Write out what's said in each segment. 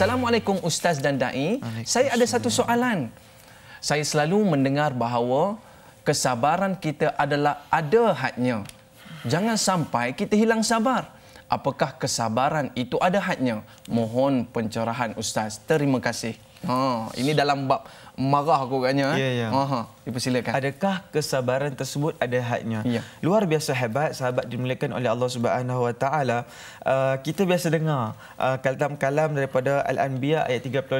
Assalamualaikum Ustaz dan Da'i. Saya ada satu soalan. Saya selalu mendengar bahawa kesabaran kita adalah ada hadnya. Jangan sampai kita hilang sabar. Apakah kesabaran itu ada hadnya? Mohon pencerahan Ustaz. Terima kasih. Ha, ini dalam bab marah aku katanya. Eh? Ya, ya. Aha, dipersilakan. Adakah kesabaran tersebut ada hadnya? Ya. Luar biasa hebat sahabat dimuliakan oleh Allah Subhanahu Wa Taala. Uh, kita biasa dengar uh, kalam kalam daripada Al-Anbiya ayat 35.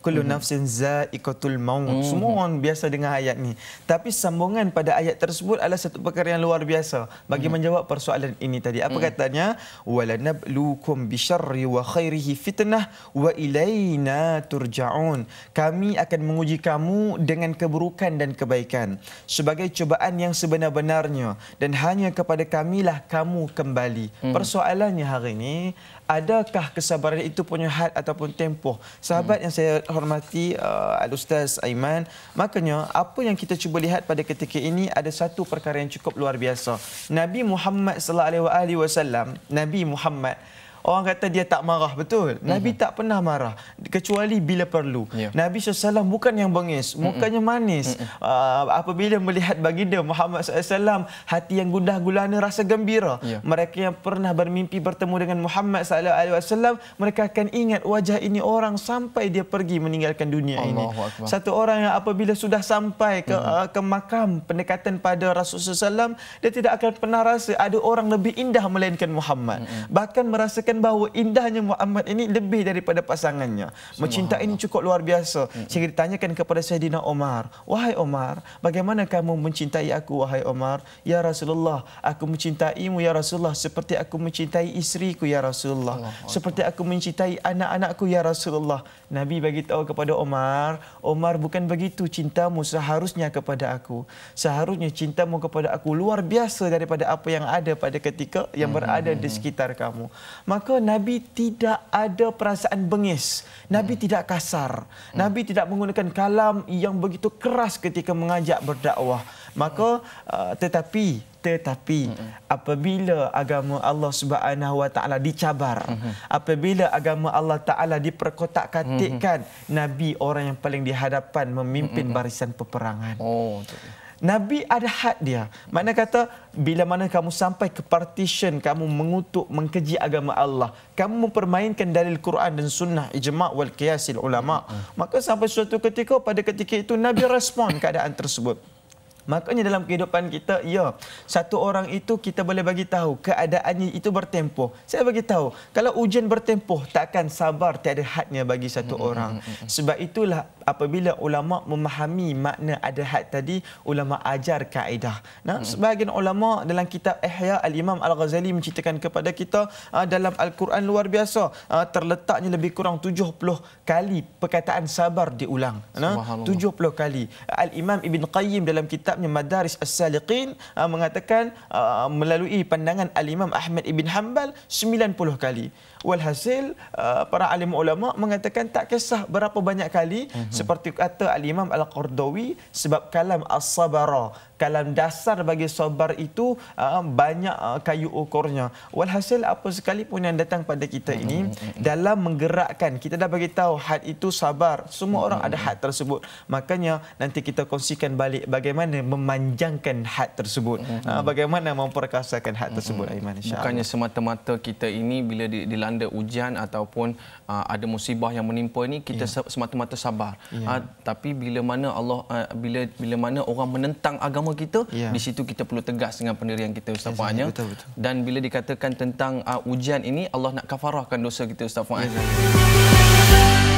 Kullu mhm. nafsin za'iqatul maut. Hmm. Semua orang biasa dengar ayat ni. Tapi sambungan pada ayat tersebut adalah satu perkara yang luar biasa bagi hmm. menjawab persoalan ini tadi. Apa hmm. katanya? Walanabluukum bisyarri wa khairihi fitnah wa ilaina turja'un. Kami akan menguji memuji kamu dengan keburukan dan kebaikan sebagai cubaan yang sebenar-benarnya dan hanya kepada kamilah kamu kembali. Hmm. Persoalannya hari ini, adakah kesabaran itu punya had ataupun tempoh? Sahabat hmm. yang saya hormati uh, Al-Ustaz Aiman, makanya apa yang kita cuba lihat pada ketika ini ada satu perkara yang cukup luar biasa. Nabi Muhammad sallallahu alaihi wasallam, Nabi Muhammad orang kata dia tak marah betul mhm. nabi mm-hmm. tak pernah marah kecuali bila perlu yeah. nabi sallallahu alaihi wasallam bukan yang bengis mhm. mukanya manis mm-hmm. uh, apabila melihat baginda Muhammad sallallahu alaihi wasallam hati yang gundah gulana rasa gembira yeah. mereka yang pernah bermimpi bertemu dengan Muhammad sallallahu alaihi wasallam mereka akan ingat wajah ini orang sampai dia pergi meninggalkan dunia Allah ini Akbar. satu orang yang apabila sudah sampai ke mm-hmm. uh, ke makam pendekatan pada Rasul sallallahu alaihi wasallam dia tidak akan pernah rasa ada orang lebih indah melainkan Muhammad mm-hmm. bahkan merasakan menunjukkan bahawa indahnya Muhammad ini lebih daripada pasangannya. Mencinta ini cukup luar biasa. Sehingga ditanyakan kepada Sayyidina Omar, "Wahai Omar, bagaimana kamu mencintai aku wahai Omar? Ya Rasulullah, aku mencintaimu ya Rasulullah seperti aku mencintai istriku ya Rasulullah, seperti aku mencintai anak-anakku ya Rasulullah." Nabi bagi kepada Omar, "Omar, bukan begitu cintamu seharusnya kepada aku. Seharusnya cintamu kepada aku luar biasa daripada apa yang ada pada ketika yang berada di mm-hmm. sekitar kamu." Maka maka Nabi tidak ada perasaan bengis. Nabi hmm. tidak kasar. Hmm. Nabi tidak menggunakan kalam yang begitu keras ketika mengajak berdakwah. Maka hmm. uh, tetapi tetapi hmm. apabila agama Allah Subhanahu Wa Taala dicabar, hmm. apabila agama Allah Taala diperkotak-katikkan, hmm. Nabi orang yang paling dihadapan memimpin hmm. barisan peperangan. Oh, Nabi ada had dia. Mana kata bila mana kamu sampai ke partition, kamu mengutuk, mengkeji agama Allah, kamu mempermainkan dalil Quran dan Sunnah ijma' wal qiyasil ulama. Maka sampai suatu ketika pada ketika itu Nabi respon keadaan tersebut. Makanya dalam kehidupan kita, ya, satu orang itu kita boleh bagi tahu keadaannya itu bertempoh. Saya bagi tahu, kalau ujian bertempoh takkan sabar tiada hadnya bagi satu orang. Sebab itulah apabila ulama memahami makna ada had tadi, ulama ajar kaedah. Nah, sebahagian ulama dalam kitab Ihya Al-Imam Al-Ghazali menceritakan kepada kita ah, dalam Al-Quran luar biasa ah, terletaknya lebih kurang 70 kali perkataan sabar diulang. Nah, 70 kali. Al-Imam Ibn Qayyim dalam kitab kitabnya Madaris As-Saliqin uh, mengatakan uh, melalui pandangan Al-Imam Ahmad Ibn Hanbal 90 kali. Walhasil uh, para alim ulama mengatakan tak kisah berapa banyak kali mm-hmm. seperti kata al-Imam Al-Qurdawi sebab kalam as-sabara kalam dasar bagi sabar itu uh, banyak uh, kayu ukurnya walhasil apa sekalipun yang datang pada kita mm-hmm. ini mhm, mhm. dalam menggerakkan kita dah bagi tahu had itu sabar semua mm-hmm. orang mhm, ada had tersebut makanya nanti kita kongsikan balik bagaimana memanjangkan had tersebut mm-hmm. bagaimana memperkasakan had tersebut mm-hmm. Aiman insyaallah bukannya semata-mata kita ini bila dilan anda ujian ataupun uh, ada musibah yang menimpa ini kita yeah. Ya. semata-mata sabar. Yeah. Uh, tapi bila mana Allah uh, bila bila mana orang menentang agama kita yeah. di situ kita perlu tegas dengan pendirian kita Ustaz yes, Fuadnya. Betul, Dan bila dikatakan tentang uh, ujian ini Allah nak kafarahkan dosa kita Ustaz Fuad. Yeah. Ya,